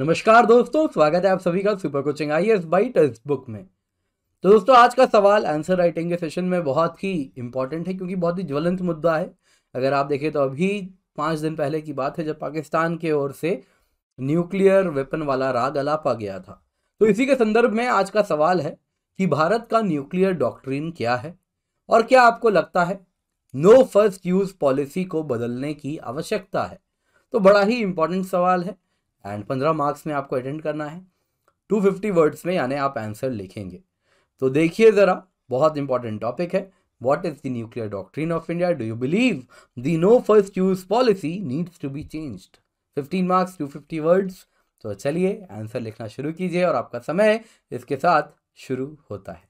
नमस्कार दोस्तों स्वागत है आप सभी का super coaching I S by textbook में तो दोस्तों आज का सवाल आंसर राइटिंग के सेशन में बहुत ही इंपॉर्टेंट है क्योंकि बहुत ही ज्वलंत मुद्दा है अगर आप देखें तो अभी पाँच दिन पहले की बात है जब पाकिस्तान के ओर से न्यूक्लियर वेपन वाला राग अलापा गया था तो इसी के संदर्भ में आज का सवाल है कि भारत का न्यूक्लियर डॉक्ट्रीन क्या है और क्या आपको लगता है नो फर्स्ट यूज पॉलिसी को बदलने की आवश्यकता है तो बड़ा ही इंपॉर्टेंट सवाल है एंड पंद्रह मार्क्स में आपको अटेंड करना है टू फिफ्टी वर्ड्स में यानी आप आंसर लिखेंगे तो देखिए ज़रा बहुत इंपॉर्टेंट टॉपिक है what is the nuclear doctrine of India do you believe the no first use policy needs to be be fifteen marks two fifty words तो चलिए आंसर लिखना शुरू कीजिए और आपका समय इसके साथ शुरू होता है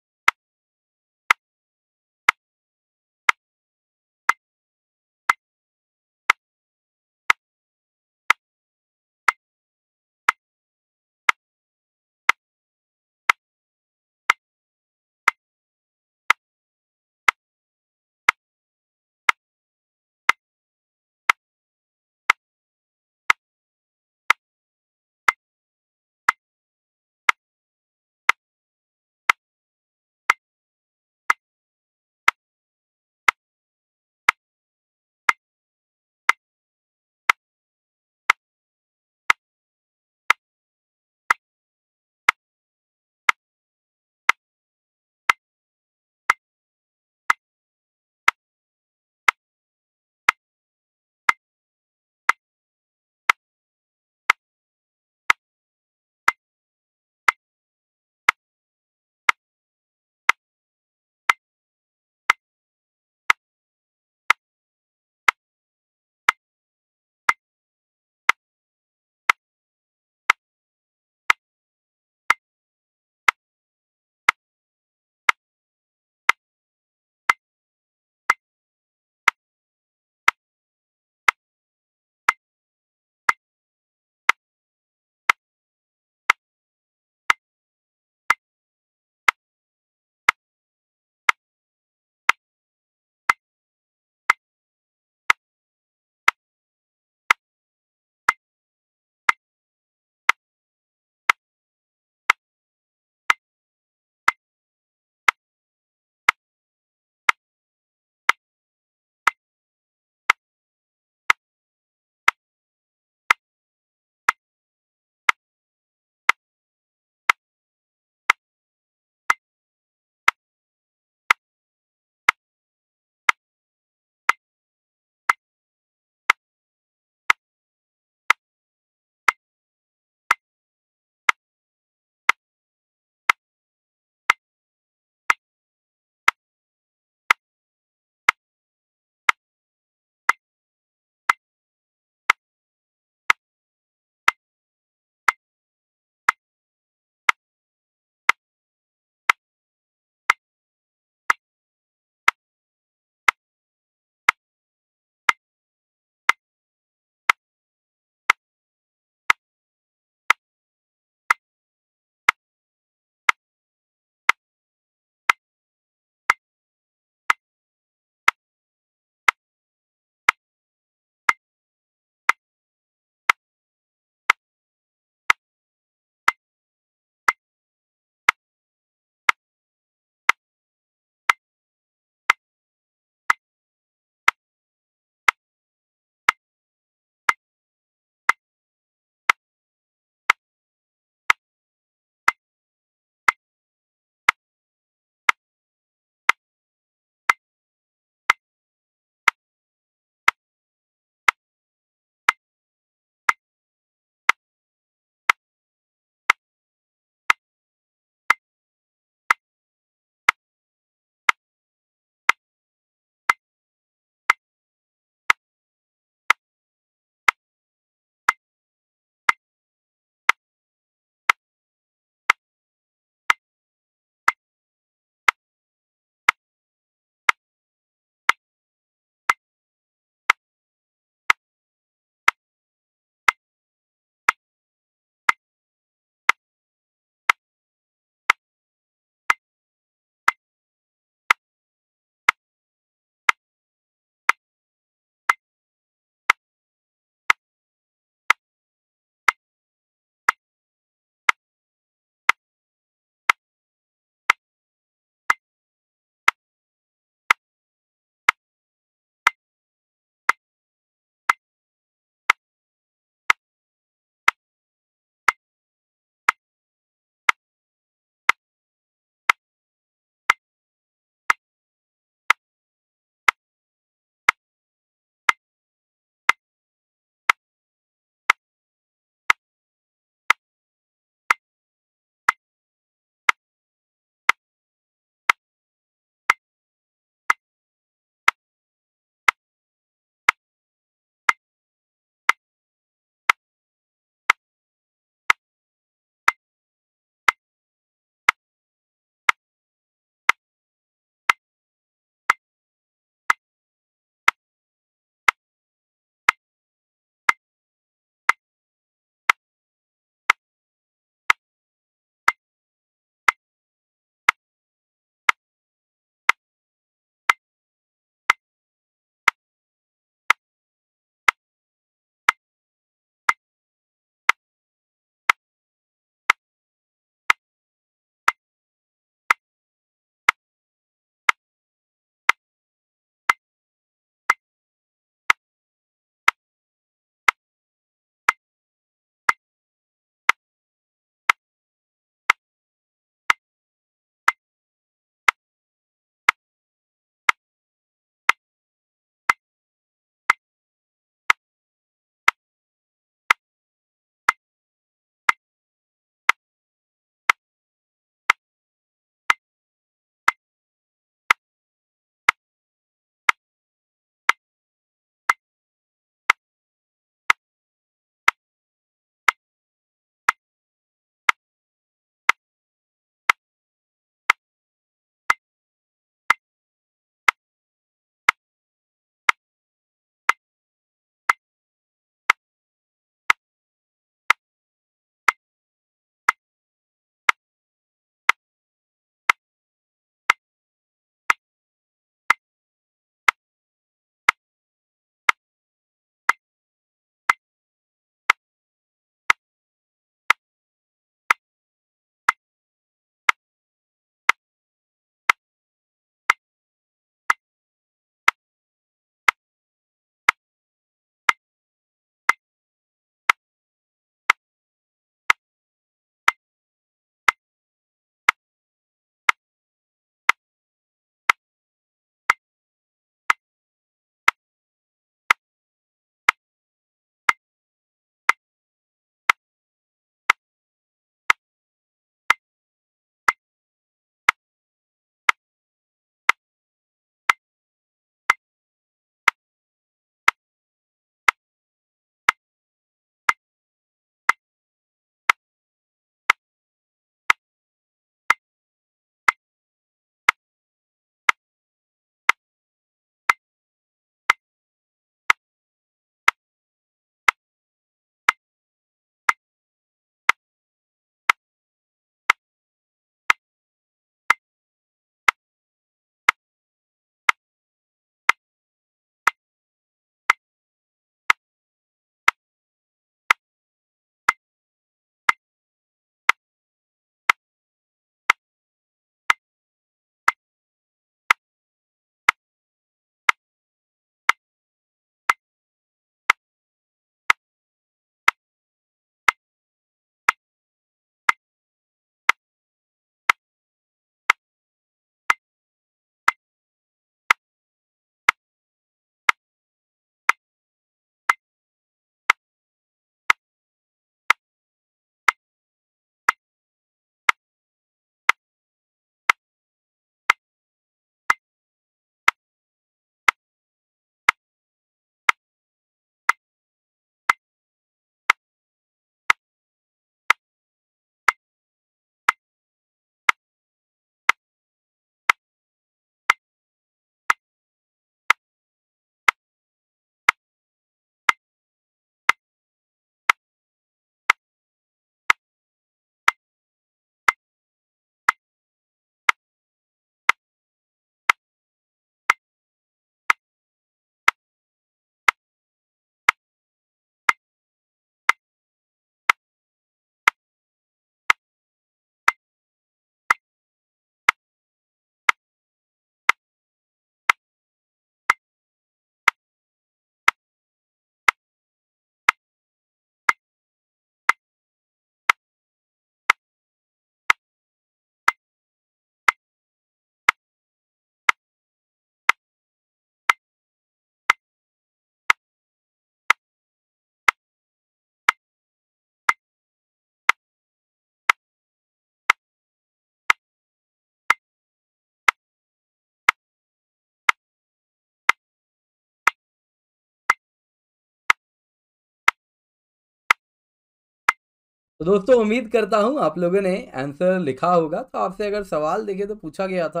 तो दोस्तों उम्मीद करता हूँ आप लोगों ने आंसर लिखा होगा तो आपसे अगर सवाल देखे तो पूछा गया था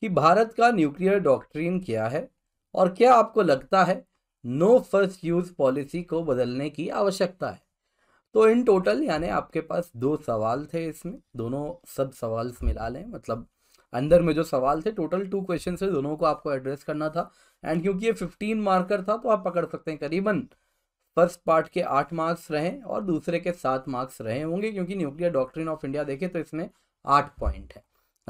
कि भारत का न्यूक्लियर डॉक्ट्रीन क्या है और क्या आपको लगता है नो फर्स्ट यूज़ पॉलिसी को बदलने की आवश्यकता है तो इन टोटल यानी आपके पास दो सवाल थे इसमें दोनों सब सवाल मिला लें मतलब अंदर में जो सवाल थे टोटल टू क्वेश्चन थे दोनों को आपको एड्रेस करना था एंड क्योंकि ये फिफ्टीन मार्कर था तो आप पकड़ सकते हैं करीबन फर्स्ट पार्ट के आठ मार्क्स रहे और दूसरे के सात मार्क्स रहे होंगे क्योंकि न्यूक्लियर डॉक्ट्रिन ऑफ इंडिया देखें तो इसमें आठ पॉइंट है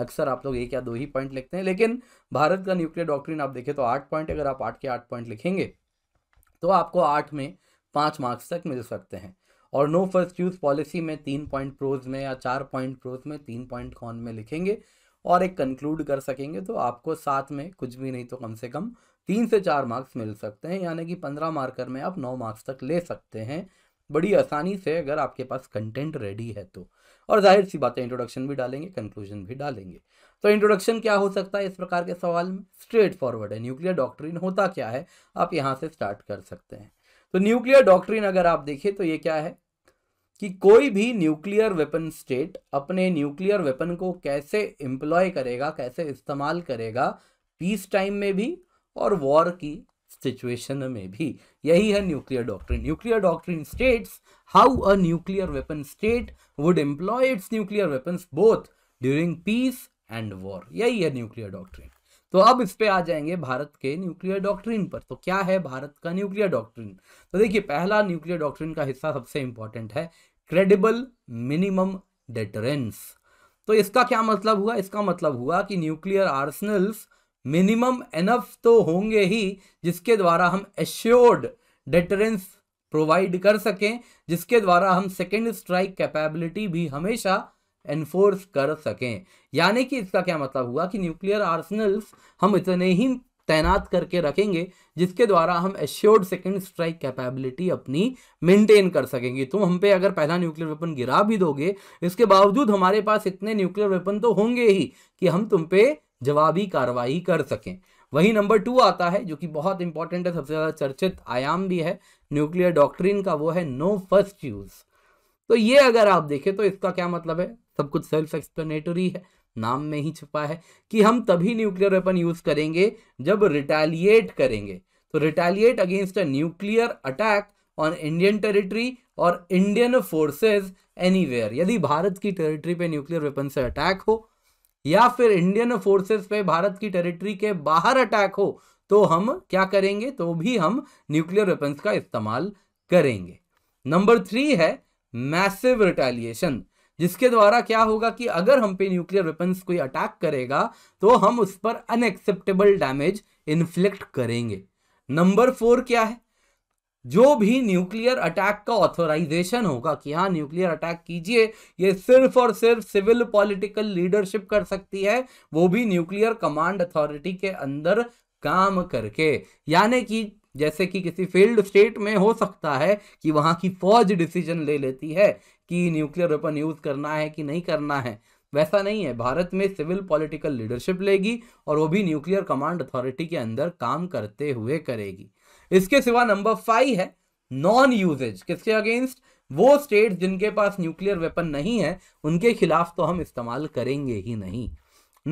अक्सर आप लोग एक या दो ही पॉइंट लिखते हैं लेकिन भारत का न्यूक्लियर डॉक्ट्रिन आप देखें तो आठ पॉइंट अगर आप आठ के आठ पॉइंट लिखेंगे तो आपको आठ में पाँच मार्क्स तक मिल सकते हैं और नो फर्स्ट यूज पॉलिसी में तीन पॉइंट प्रोज में या चार पॉइंट प्रोज में तीन पॉइंट कौन में लिखेंगे और एक कंक्लूड कर सकेंगे तो आपको साथ में कुछ भी नहीं तो कम से कम तीन से चार मार्क्स मिल सकते हैं यानी कि पंद्रह मार्कर में आप नौ मार्क्स तक ले सकते हैं बड़ी आसानी से अगर आपके पास कंटेंट रेडी है तो और जाहिर सी बात है इंट्रोडक्शन भी डालेंगे कंक्लूजन भी डालेंगे तो इंट्रोडक्शन क्या हो सकता है इस प्रकार के सवाल में स्ट्रेट फॉरवर्ड है न्यूक्लियर डॉक्ट्रिन होता क्या है आप यहाँ से स्टार्ट कर सकते हैं तो न्यूक्लियर डॉक्ट्रिन अगर आप देखें तो ये क्या है कि कोई भी न्यूक्लियर वेपन स्टेट अपने न्यूक्लियर वेपन को कैसे एम्प्लॉय करेगा कैसे इस्तेमाल करेगा पीस टाइम में भी और वॉर की सिचुएशन में भी यही है nuclear doctrine nuclear doctrine states how a nuclear weapon state would employ its nuclear weapons both during peace and war यही है न्यूक्लियर डॉक्ट्रिन तो अब इस पे आ जाएंगे भारत के न्यूक्लियर डॉक्ट्रिन पर तो क्या है भारत का न्यूक्लियर डॉक्ट्रिन तो देखिए पहला न्यूक्लियर डॉक्ट्रिन का हिस्सा सबसे इंपॉर्टेंट है क्रेडिबल मिनिमम डेटरेंस तो इसका क्या मतलब हुआ इसका मतलब हुआ कि न्यूक्लियर आर्सनल्स मिनिमम एनफ तो होंगे ही जिसके द्वारा हम एश्योर्ड डेटरेंस प्रोवाइड कर सकें जिसके द्वारा हम सेकेंड स्ट्राइक कैपेबिलिटी भी हमेशा एनफोर्स कर सकें यानी कि इसका क्या मतलब हुआ कि न्यूक्लियर आर्सनल्स हम इतने ही तैनात करके रखेंगे जिसके द्वारा हम एश्योर्ड सेकेंड स्ट्राइक कैपेबिलिटी अपनी मेंटेन कर सकेंगे तुम तो हम पे अगर पहला न्यूक्लियर वेपन गिरा भी दोगे इसके बावजूद हमारे पास इतने न्यूक्लियर वेपन तो होंगे ही कि हम तुम पे जवाबी कार्रवाई कर सकें वही नंबर टू आता है जो कि बहुत इंपॉर्टेंट है सबसे ज़्यादा चर्चित आयाम भी है न्यूक्लियर डॉक्ट्रिन का वो है नो फर्स्ट यूज़ तो ये अगर आप देखें तो इसका क्या मतलब है सब कुछ सेल्फ एक्सप्लेनेटरी है नाम में ही छिपा है कि हम तभी न्यूक्लियर वेपन यूज़ करेंगे जब रिटेलिएट करेंगे तो retaliate against a nuclear attack on Indian territory और इंडियन फोर्सेज एनीवेयर यदि भारत की टेरिटरी पे न्यूक्लियर वेपन से अटैक हो या फिर इंडियन फोर्सेस पे भारत की टेरिटरी के बाहर अटैक हो तो हम क्या करेंगे तो भी हम न्यूक्लियर वेपन्स का इस्तेमाल करेंगे नंबर थ्री है मैसिव रिटेलिएशन जिसके द्वारा क्या होगा कि अगर हम पे न्यूक्लियर वेपन्स कोई अटैक करेगा तो हम उस पर अनएक्सेप्टेबल डैमेज इन्फ्लिक्ट करेंगे नंबर फोर क्या है जो भी न्यूक्लियर अटैक का ऑथोराइजेशन होगा कि हाँ न्यूक्लियर अटैक कीजिए ये सिर्फ और सिर्फ सिविल पॉलिटिकल लीडरशिप कर सकती है वो भी न्यूक्लियर कमांड अथॉरिटी के अंदर काम करके यानी कि जैसे कि किसी फील्ड स्टेट में हो सकता है कि वहाँ की फौज डिसीजन ले लेती है कि न्यूक्लियर वेपन यूज़ करना है कि नहीं करना है वैसा नहीं है भारत में सिविल पॉलिटिकल लीडरशिप लेगी और वो भी न्यूक्लियर कमांड अथॉरिटी के अंदर काम करते हुए करेगी इसके सिवा नंबर फाइव है नॉन यूजेज किसके अगेंस्ट वो स्टेट जिनके पास न्यूक्लियर वेपन नहीं है उनके खिलाफ तो हम इस्तेमाल करेंगे ही नहीं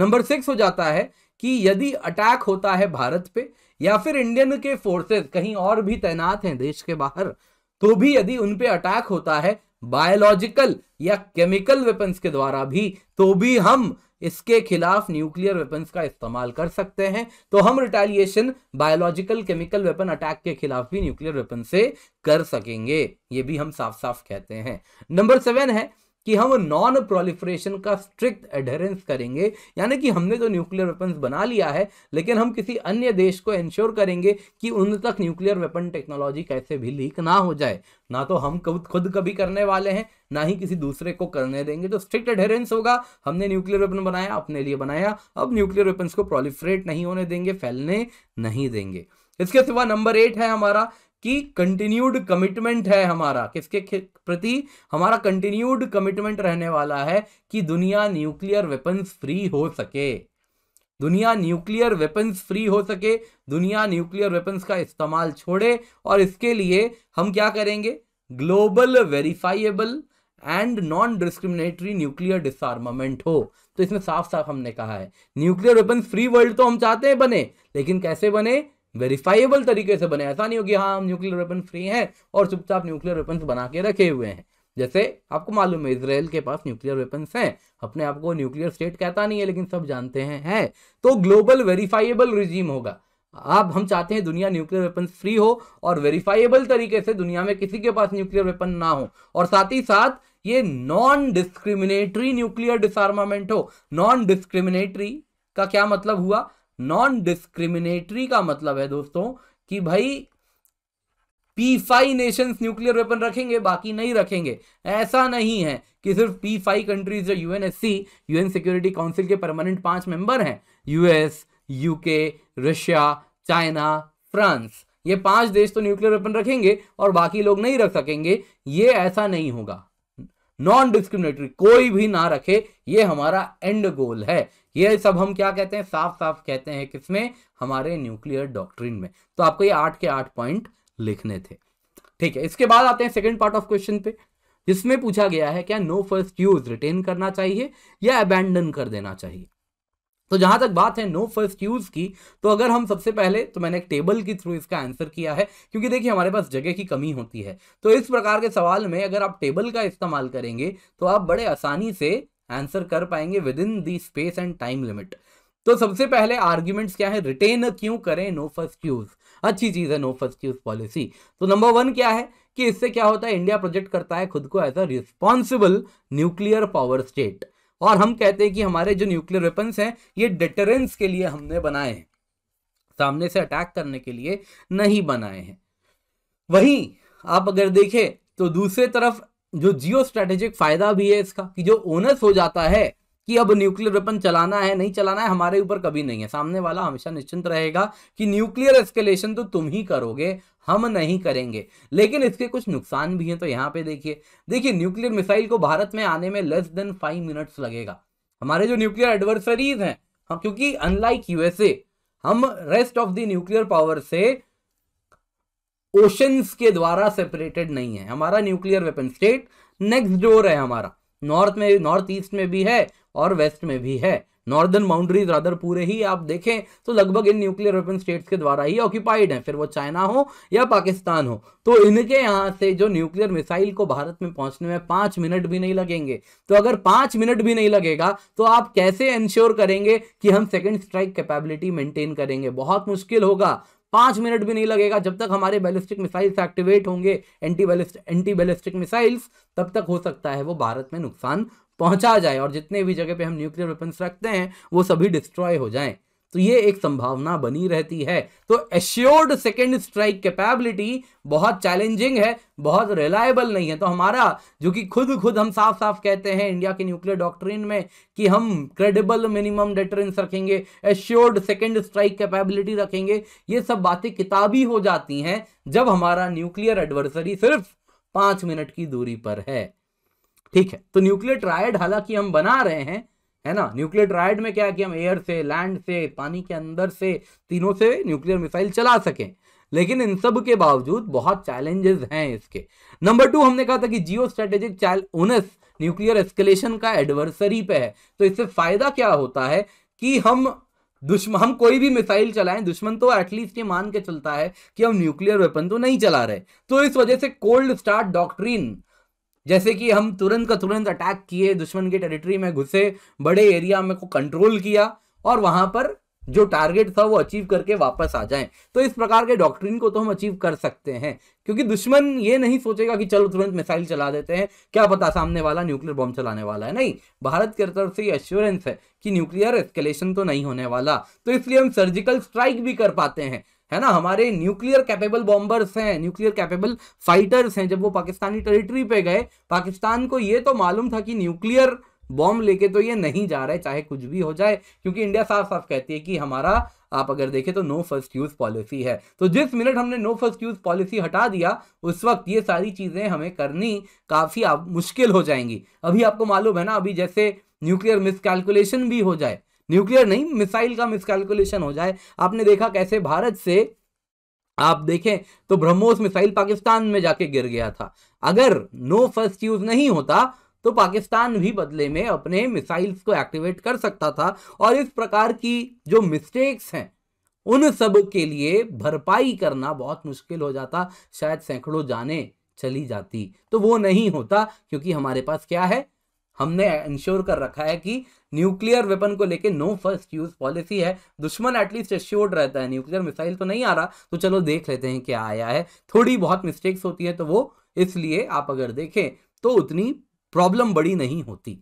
नंबर सिक्स हो जाता है कि यदि अटैक होता है भारत पे या फिर इंडियन के फोर्सेस कहीं और भी तैनात हैं देश के बाहर तो भी यदि उन पे अटैक होता है बायोलॉजिकल या केमिकल वेपन्स के द्वारा भी तो भी हम इसके खिलाफ न्यूक्लियर वेपन्स का इस्तेमाल कर सकते हैं तो हम retaliation biological chemical weapon attack के खिलाफ भी न्यूक्लियर वेपन से कर सकेंगे ये भी हम साफ साफ कहते हैं नंबर सेवन है कि हम नॉन प्रोलिफ्रेशन का स्ट्रिक्ट एडहरेंस करेंगे यानी कि हमने तो न्यूक्लियर वेपन्स बना लिया है लेकिन हम किसी अन्य देश को इंश्योर करेंगे कि उन तक न्यूक्लियर वेपन टेक्नोलॉजी कैसे भी लीक ना हो जाए ना तो हम खुद कभी करने वाले हैं ना ही किसी दूसरे को करने देंगे तो स्ट्रिक्ट एडहरेंस होगा हमने न्यूक्लियर वेपन बनाया अपने लिए बनाया अब न्यूक्लियर वेपन्स को प्रोलिफ्रेट नहीं होने देंगे फैलने नहीं देंगे इसके सिवा नंबर एट है हमारा कि कंटिन्यूड कमिटमेंट है हमारा किसके प्रति हमारा कंटिन्यूड कमिटमेंट रहने वाला है कि दुनिया न्यूक्लियर वेपन्स फ्री हो सके दुनिया न्यूक्लियर वेपन्स फ्री हो सके दुनिया न्यूक्लियर वेपन्स का इस्तेमाल छोड़े और इसके लिए हम क्या करेंगे global verifiable and non discriminatory nuclear disarmament हो तो इसमें साफ साफ हमने कहा है न्यूक्लियर वेपन फ्री वर्ल्ड तो हम चाहते हैं बने लेकिन कैसे बने वेरीफाइबल तरीके से बने ऐसा नहीं हो कि हाँ हम न्यूक्लियर वेपन फ्री हैं और चुपचाप न्यूक्लियर वेपन बना के रखे हुए हैं जैसे आपको मालूम है इसराइल के पास न्यूक्लियर वेपन्स हैं अपने आप को न्यूक्लियर स्टेट कहता नहीं है लेकिन सब जानते हैं है तो ग्लोबल वेरीफाइबल रिजीम होगा आप हम चाहते हैं दुनिया न्यूक्लियर वेपन फ्री हो और वेरीफाइबल तरीके से दुनिया में किसी के पास न्यूक्लियर वेपन ना हो और साथ ही साथ ये नॉन डिस्क्रिमिनेटरी न्यूक्लियर डिसआर्मामेंट हो नॉन डिस्क्रिमिनेटरी का क्या मतलब हुआ नॉन डिस्क्रिमिनेटरी का मतलब है दोस्तों कि भाई P five nations nuclear weapon रखेंगे बाकी नहीं रखेंगे ऐसा नहीं है कि सिर्फ पी फाइव कंट्रीज जो यूएनएससी यूएन सिक्योरिटी काउंसिल के परमानेंट पांच मेंबर हैं US UK Russia China France ये पांच देश तो न्यूक्लियर वेपन रखेंगे और बाकी लोग नहीं रख सकेंगे ये ऐसा नहीं होगा नॉन डिस्क्रिमिनेटरी कोई भी ना रखे ये हमारा एंड गोल है ये सब हम क्या कहते हैं साफ साफ कहते हैं किसमें हमारे न्यूक्लियर डॉक्ट्रिन में तो आपको ये आठ के आठ पॉइंट लिखने थे ठीक है इसके बाद आते हैं सेकेंड पार्ट ऑफ क्वेश्चन पे जिसमें पूछा गया है क्या नो फर्स्ट यूज रिटेन करना चाहिए या अबैंडन कर देना चाहिए तो जहां तक बात है नो फर्स्ट यूज की तो अगर हम सबसे पहले तो मैंने एक टेबल के थ्रू इसका आंसर किया है क्योंकि देखिए हमारे पास जगह की कमी होती है तो इस प्रकार के सवाल में अगर आप टेबल का इस्तेमाल करेंगे तो आप बड़े आसानी से आंसर कर पाएंगे within the space and time limit तो सबसे पहले आर्ग्यूमेंट्स क्या है रिटेन क्यों करें नो फर्स्ट यूज अच्छी चीज है नो फर्स्ट यूज पॉलिसी तो नंबर वन क्या है कि इससे क्या होता है इंडिया प्रोजेक्ट करता है खुद को as a responsible nuclear power state और हम कहते हैं कि हमारे जो न्यूक्लियर वेपन्स हैं ये डिटरेंस के लिए हमने बनाए हैं सामने से अटैक करने के लिए नहीं बनाए हैं वहीं आप अगर देखें तो दूसरे तरफ जो जियो स्ट्रेटेजिक फायदा भी है इसका कि जो ओनस हो जाता है कि अब न्यूक्लियर वेपन चलाना है नहीं चलाना है हमारे ऊपर कभी नहीं है सामने वाला हमेशा निश्चिंत रहेगा कि न्यूक्लियर एस्केलेशन तो तुम ही करोगे हम नहीं करेंगे लेकिन इसके कुछ नुकसान भी हैं तो यहाँ पे देखिए देखिए न्यूक्लियर मिसाइल को भारत में आने में लेस देन फाइव मिनट्स लगेगा हमारे जो न्यूक्लियर एडवर्सरीज हैं हाँ क्योंकि अनलाइक यूएसए हम rest of the nuclear power से ओशंस के द्वारा सेपरेटेड नहीं है हमारा nuclear weapon state next door है हमारा नॉर्थ में नॉर्थ ईस्ट में भी है और वेस्ट में भी है नॉर्दर्न बाउंड्रीज रादर पूरे ही आप देखें तो लगभग इन न्यूक्लियर वेपन स्टेट्स के द्वारा ही ऑक्यूपाइड हैं फिर वो चाइना हो या पाकिस्तान हो तो इनके यहाँ से जो न्यूक्लियर मिसाइल को भारत में पहुंचने में पाँच मिनट भी नहीं लगेंगे तो अगर पाँच मिनट भी नहीं लगेगा तो आप कैसे इंश्योर करेंगे कि हम सेकेंड स्ट्राइक कैपेबिलिटी मेंटेन करेंगे बहुत मुश्किल होगा पाँच मिनट भी नहीं लगेगा जब तक हमारे बैलिस्टिक मिसाइल्स एक्टिवेट होंगे anti ballist anti ballistic missiles तब तक हो सकता है वो भारत में नुकसान पहुंचा जाए और जितने भी जगह पे हम न्यूक्लियर वेपन्स रखते हैं वो सभी डिस्ट्रॉय हो जाएं तो ये एक संभावना बनी रहती है तो एश्योर्ड सेकेंड स्ट्राइक कैपेबिलिटी बहुत चैलेंजिंग है बहुत रिलायबल नहीं है तो हमारा जो कि खुद खुद हम साफ साफ कहते हैं इंडिया के न्यूक्लियर डॉक्ट्रिन में कि हम क्रेडिबल मिनिमम डेटरेंस रखेंगे एश्योर्ड सेकेंड स्ट्राइक कैपेबिलिटी रखेंगे ये सब बातें किताबी हो जाती हैं जब हमारा न्यूक्लियर एडवर्सरी सिर्फ पाँच मिनट की दूरी पर है ठीक है तो न्यूक्लियर ट्रायड हालांकि हम बना रहे हैं है ना न्यूक्लियर ट्रायड में क्या है कि हम एयर से लैंड से पानी के अंदर से तीनों से न्यूक्लियर मिसाइल चला सकें लेकिन इन सब के बावजूद बहुत चैलेंजेस हैं इसके नंबर टू हमने कहा था कि geo strategic onus nuclear escalation का एडवर्सरी पे है तो इससे फायदा क्या होता है कि हम दुश्मन हम कोई भी मिसाइल चलाएं दुश्मन तो एटलीस्ट ये मान के चलता है कि हम न्यूक्लियर वेपन तो नहीं चला रहे तो इस वजह से कोल्ड स्टार्ट डॉक्ट्रीन जैसे कि हम तुरंत का तुरंत अटैक किए दुश्मन के टेरिटरी में घुसे बड़े एरिया में को कंट्रोल किया और वहां पर जो टारगेट था वो अचीव करके वापस आ जाएं तो इस प्रकार के डॉक्ट्रिन को तो हम अचीव कर सकते हैं क्योंकि दुश्मन ये नहीं सोचेगा कि चलो तुरंत मिसाइल चला देते हैं क्या पता सामने वाला न्यूक्लियर बॉम्ब चलाने वाला है नहीं भारत की तरफ से ये एश्योरेंस है कि न्यूक्लियर एस्केलेशन तो नहीं होने वाला तो इसलिए हम सर्जिकल स्ट्राइक भी कर पाते हैं है ना हमारे न्यूक्लियर कैपेबल बॉम्बर्स हैं न्यूक्लियर कैपेबल फाइटर्स हैं जब वो पाकिस्तानी टेरिटरी पे गए पाकिस्तान को ये तो मालूम था कि न्यूक्लियर बॉम्ब लेके तो ये नहीं जा रहा है चाहे कुछ भी हो जाए क्योंकि इंडिया साफ साफ कहती है कि हमारा आप अगर देखें तो नो फर्स्ट यूज पॉलिसी है तो जिस मिनट हमने नो फर्स्ट यूज पॉलिसी हटा दिया उस वक्त ये सारी चीज़ें हमें करनी काफ़ी मुश्किल हो जाएंगी अभी आपको मालूम है ना अभी जैसे न्यूक्लियर मिसकैलकुलेशन भी हो जाए न्यूक्लियर नहीं मिसाइल का मिसकैलकुलेशन हो जाए आपने देखा कैसे भारत से आप देखें तो ब्रह्मोस मिसाइल पाकिस्तान में जाके गिर गया था अगर नो फर्स्ट यूज नहीं होता तो पाकिस्तान भी बदले में अपने मिसाइल्स को एक्टिवेट कर सकता था और इस प्रकार की जो मिस्टेक्स हैं उन सब के लिए भरपाई करना बहुत मुश्किल हो जाता शायद सैकड़ों जाने चली जाती तो वो नहीं होता क्योंकि हमारे पास क्या है हमने इंश्योर कर रखा है कि न्यूक्लियर वेपन को लेके नो फर्स्ट यूज पॉलिसी है दुश्मन एटलीस्ट एश्योर्ड रहता है न्यूक्लियर मिसाइल तो नहीं आ रहा तो चलो देख लेते हैं क्या आया है थोड़ी बहुत मिस्टेक्स होती है तो वो इसलिए आप अगर देखें तो उतनी प्रॉब्लम बड़ी नहीं होती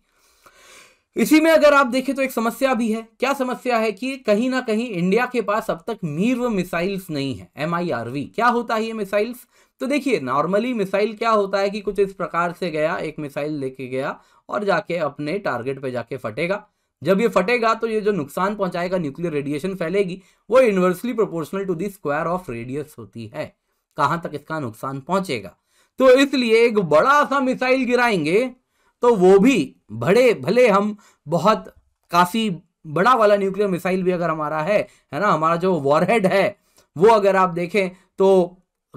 इसी में अगर आप देखें तो एक समस्या भी है क्या समस्या है कि कहीं ना कहीं इंडिया के पास अब तक मीर्व मिसाइल्स नहीं है एम आई आर वी क्या होता है ये मिसाइल्स तो देखिए नॉर्मली मिसाइल क्या होता है कि कुछ इस प्रकार से गया एक मिसाइल लेके गया और जाके अपने टारगेट पे जाके फटेगा जब ये फटेगा तो ये जो नुकसान पहुंचाएगा न्यूक्लियर रेडिएशन फैलेगी वो inversely proportional to the square of radius होती है कहां तक इसका नुकसान पहुंचेगा तो इसलिए एक बड़ा सा मिसाइल गिराएंगे तो वो भी बड़े भले हम बहुत काफ़ी बड़ा वाला न्यूक्लियर मिसाइल भी अगर हमारा है है ना हमारा जो वॉरहेड है वो अगर आप देखें तो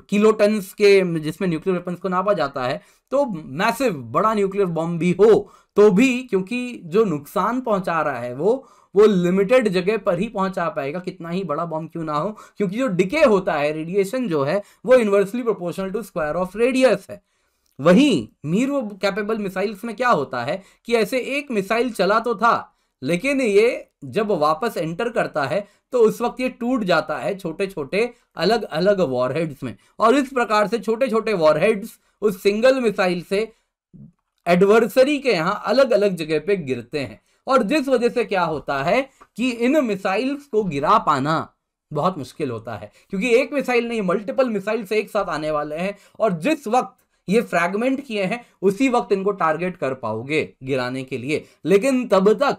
किलो टन्स के जिसमें न्यूक्लियर वेपन्स को नापा जाता है तो मैसिव बड़ा न्यूक्लियर बॉम्ब भी हो तो भी क्योंकि जो नुकसान पहुंचा रहा है वो वो लिमिटेड जगह पर ही पहुंचा पाएगा कितना ही बड़ा बॉम्ब क्यों ना हो क्योंकि जो डिके होता है रेडिएशन जो है वो inversely proportional to square of radius है वहीं मीर वो कैपेबल मिसाइल्स में क्या होता है कि ऐसे एक मिसाइल चला तो था लेकिन ये जब वापस एंटर करता है तो उस वक्त ये टूट जाता है छोटे छोटे अलग अलग वॉरहेड्स में और इस प्रकार से छोटे छोटे वॉरहेड्स उस सिंगल मिसाइल से एडवर्सरी के यहाँ अलग अलग जगह पे गिरते हैं और जिस वजह से क्या होता है कि इन मिसाइल्स को गिरा पाना बहुत मुश्किल होता है क्योंकि एक मिसाइल नहीं मल्टीपल मिसाइल से एक साथ आने वाले हैं और जिस वक्त ये फ्रैगमेंट किए हैं उसी वक्त इनको टारगेट कर पाओगे गिराने के लिए लेकिन तब तक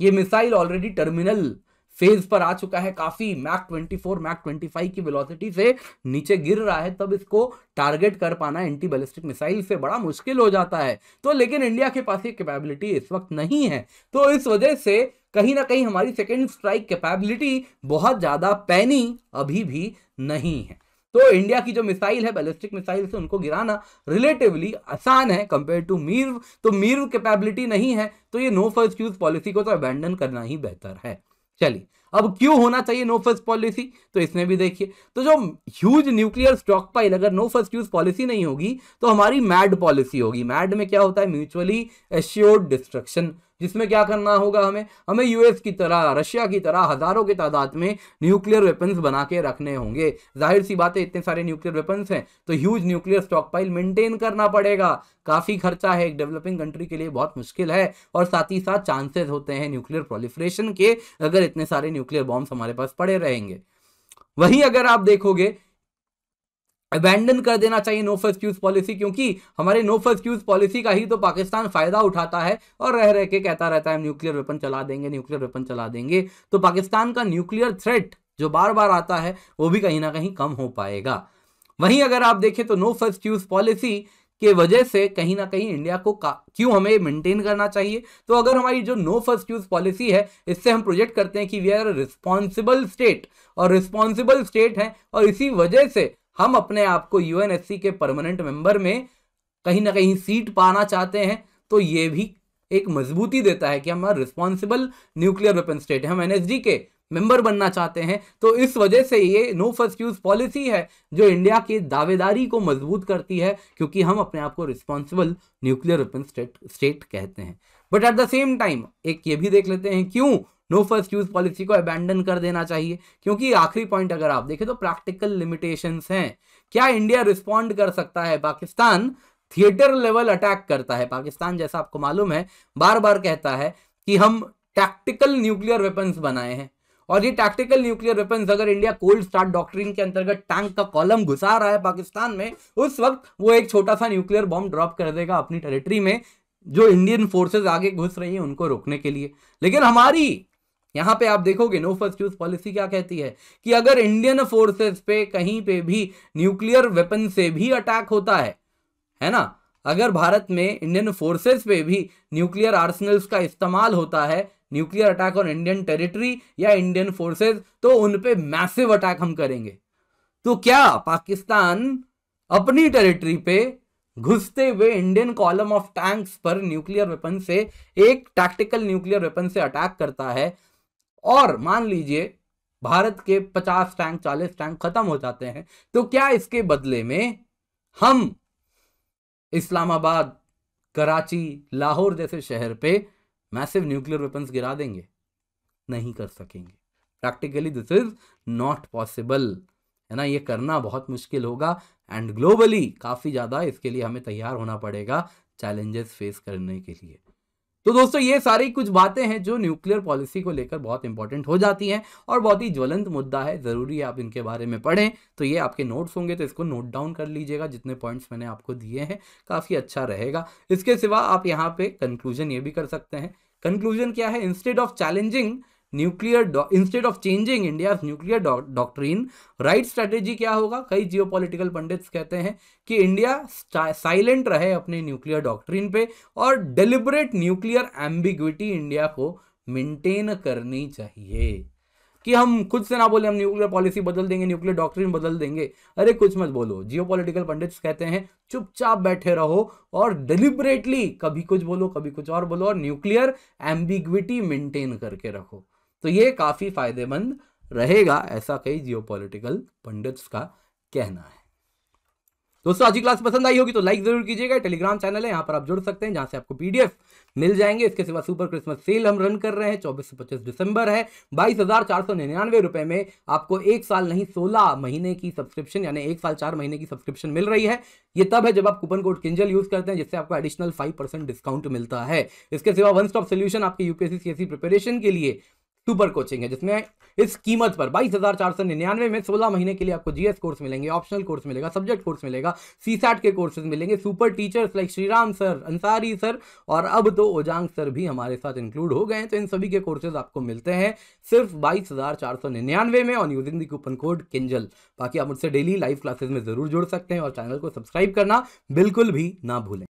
ये मिसाइल ऑलरेडी टर्मिनल फेज पर आ चुका है काफी मैक 24 मैक 25 की वेलोसिटी से नीचे गिर रहा है तब इसको टारगेट कर पाना एंटी बैलिस्टिक मिसाइल से बड़ा मुश्किल हो जाता है तो लेकिन इंडिया के पास ये कैपेबिलिटी इस वक्त नहीं है तो इस वजह से कहीं ना कहीं हमारी सेकेंड स्ट्राइक कैपेबिलिटी बहुत ज़्यादा पैनी अभी भी नहीं है तो इंडिया की जो मिसाइल है बैलिस्टिक मिसाइल से उनको गिराना रिलेटिवली आसान है कंपेयर टू मीर्व तो मीर्व कैपेबिलिटी नहीं है तो ये नो फर्स्ट यूज पॉलिसी को तो अबेंडन करना ही बेहतर है चलिए अब क्यों होना चाहिए नो फर्स्ट पॉलिसी तो इसमें भी देखिए तो जो ह्यूज न्यूक्लियर स्टॉक पाइल अगर नो फर्स्ट यूज पॉलिसी नहीं होगी तो हमारी मैड पॉलिसी होगी मैड में क्या होता है म्यूचुअली एश्योर्ड डिस्ट्रक्शन जिसमें क्या करना होगा हमें हमें यूएस की तरह रशिया की तरह हज़ारों की तादाद में न्यूक्लियर वेपन्स बना के रखने होंगे जाहिर सी बात है इतने सारे न्यूक्लियर वेपन्स हैं तो ह्यूज न्यूक्लियर स्टॉकपाइल मेंटेन करना पड़ेगा काफ़ी खर्चा है एक डेवलपिंग कंट्री के लिए बहुत मुश्किल है और साथ ही साथ चांसेस होते हैं न्यूक्लियर प्रोलिफ्रेशन के अगर इतने सारे न्यूक्लियर बॉम्ब्स हमारे पास पड़े रहेंगे वहीं अगर आप देखोगे अबैंडन कर देना चाहिए नो फर्स्ट क्यूज पॉलिसी क्योंकि हमारे नो फर्स्ट क्यूज पॉलिसी का ही तो पाकिस्तान फायदा उठाता है और रह रह के कहता रहता है हम न्यूक्लियर वेपन चला देंगे न्यूक्लियर वेपन चला देंगे तो पाकिस्तान का न्यूक्लियर थ्रेट जो बार बार आता है वो भी कहीं ना कहीं कम हो पाएगा वहीं अगर आप देखें तो नो फर्स्ट क्यूज पॉलिसी के वजह से कहीं ना कहीं इंडिया को क्यों हमें मेंटेन करना चाहिए तो अगर हमारी जो नो फर्स्ट यूज पॉलिसी है इससे हम प्रोजेक्ट करते हैं कि वी आर रिस्पॉन्सिबल स्टेट और रिस्पॉन्सिबल स्टेट है और इसी वजह से हम अपने आप को यूएनएससी के परमानेंट मेंबर में कहीं ना कहीं सीट पाना चाहते हैं तो ये भी एक मजबूती देता है कि हम रिस्पॉन्सिबल न्यूक्लियर वेपन स्टेट है हम एनएसडी के मेंबर बनना चाहते हैं तो इस वजह से ये नो फर्स्ट यूज पॉलिसी है जो इंडिया की दावेदारी को मजबूत करती है क्योंकि हम अपने आप को responsible nuclear weapon state state कहते हैं but at the same time एक ये भी देख लेते हैं क्यों नो फर्स्ट यूज पॉलिसी को अबेंडन कर देना चाहिए क्योंकि आखिरी पॉइंट अगर आप देखें तो प्रैक्टिकल लिमिटेशंस हैं क्या इंडिया रिस्पॉन्ड कर सकता है पाकिस्तान थिएटर लेवल अटैक करता है पाकिस्तान जैसा आपको मालूम है बार बार कहता है कि हम टैक्टिकल न्यूक्लियर वेपन्स बनाए हैं और ये टैक्टिकल न्यूक्लियर वेपन्स अगर इंडिया कोल्ड स्टार्ट डॉक्ट्रिन के अंतर्गत टैंक का कॉलम घुसा रहा है पाकिस्तान में उस वक्त वो एक छोटा सा न्यूक्लियर बॉम्ब ड्रॉप कर देगा अपनी टेरिटरी में जो इंडियन फोर्सेज आगे घुस रही है उनको रोकने के लिए लेकिन हमारी यहां पे आप देखोगे नो फर्स्ट यूज पॉलिसी क्या कहती है कि अगर इंडियन फोर्सेस पे कहीं पे भी न्यूक्लियर वेपन से भी अटैक होता है है ना अगर भारत में इंडियन फोर्सेस पे भी न्यूक्लियर आर्सनल्स का इस्तेमाल होता है न्यूक्लियर अटैक और इंडियन टेरिटरी या इंडियन फोर्सेज तो उनपे पे मैसिव अटैक हम करेंगे तो क्या पाकिस्तान अपनी टेरिटरी पे घुसते हुए इंडियन कॉलम ऑफ टैंक्स पर न्यूक्लियर वेपन से एक टैक्टिकल न्यूक्लियर वेपन से अटैक करता है और मान लीजिए भारत के 50 टैंक 40 टैंक खत्म हो जाते हैं तो क्या इसके बदले में हम इस्लामाबाद कराची लाहौर जैसे शहर पे मैसिव न्यूक्लियर वेपन्स गिरा देंगे नहीं कर सकेंगे practically this is not possible है ना ये करना बहुत मुश्किल होगा एंड ग्लोबली काफ़ी ज़्यादा इसके लिए हमें तैयार होना पड़ेगा चैलेंजेस फेस करने के लिए तो दोस्तों ये सारी कुछ बातें हैं जो न्यूक्लियर पॉलिसी को लेकर बहुत इंपॉर्टेंट हो जाती हैं और बहुत ही ज्वलंत मुद्दा है ज़रूरी है आप इनके बारे में पढ़ें तो ये आपके नोट्स होंगे तो इसको नोट डाउन कर लीजिएगा जितने पॉइंट्स मैंने आपको दिए हैं काफ़ी अच्छा रहेगा इसके सिवा आप यहाँ पे कंक्लूजन ये भी कर सकते हैं कंक्लूजन क्या है instead of challenging nuclear instead of changing India nuclear doctrine right strategy क्या होगा कई जियो पंडित्स कहते हैं कि इंडिया साइलेंट रहे अपने न्यूक्लियर डॉक्ट्रीन पे और डेलिबरेट न्यूक्लियर एम्बिग्विटी इंडिया को मेंटेन करनी चाहिए कि हम खुद से ना बोले हम न्यूक्लियर पॉलिसी बदल देंगे न्यूक्लियर डॉक्ट्रिन बदल देंगे अरे कुछ मत बोलो जियोपॉलिटिकल पंडित्स कहते हैं चुपचाप बैठे रहो और डिलिबरेटली कभी कुछ बोलो कभी कुछ और बोलो और न्यूक्लियर एम्बिग्विटी मेंटेन करके रखो तो ये काफ़ी फायदेमंद रहेगा ऐसा कई जियोपॉलिटिकल पंडित्स का कहना है दोस्तों आज की क्लास पसंद आई होगी तो लाइक जरूर कीजिएगा टेलीग्राम चैनल है यहाँ पर आप जुड़ सकते हैं जहां से आपको पीडीएफ मिल जाएंगे इसके सिवा सुपर क्रिसमस सेल हम रन कर रहे हैं 24 से पच्चीस दिसंबर है बाईस हजार रुपए में आपको एक साल नहीं 16 महीने की सब्सक्रिप्शन यानी एक साल चार महीने की सब्सक्रिप्शन मिल रही है ये तब है जब आप कूपन कोड किंजल यूज करते हैं जिससे आपको एडिशनल फाइव डिस्काउंट मिलता है इसके सिवा वन स्टॉप सोल्यूशन आपके यूपीएससी सी प्रिपरेशन के लिए सुपर कोचिंग है जिसमें इस कीमत पर बाईस हज़ार चार सौ निन्यानवे में सोलह महीने के लिए आपको जीएस कोर्स मिलेंगे ऑप्शनल कोर्स मिलेगा सब्जेक्ट कोर्स मिलेगा सी के कोर्सेज मिलेंगे super teachers like Shriram sir Ansari sir और अब तो ओजांग सर भी हमारे साथ इंक्लूड हो गए हैं तो इन सभी के कोर्सेज आपको मिलते हैं सिर्फ बाईस हज़ार चार सौ निन्यानवे में और using the coupon code Kinjal बाकी आप मुझसे डेली लाइव क्लासेज में ज़रूर जुड़ सकते हैं और चैनल को सब्सक्राइब करना बिल्कुल भी ना भूलें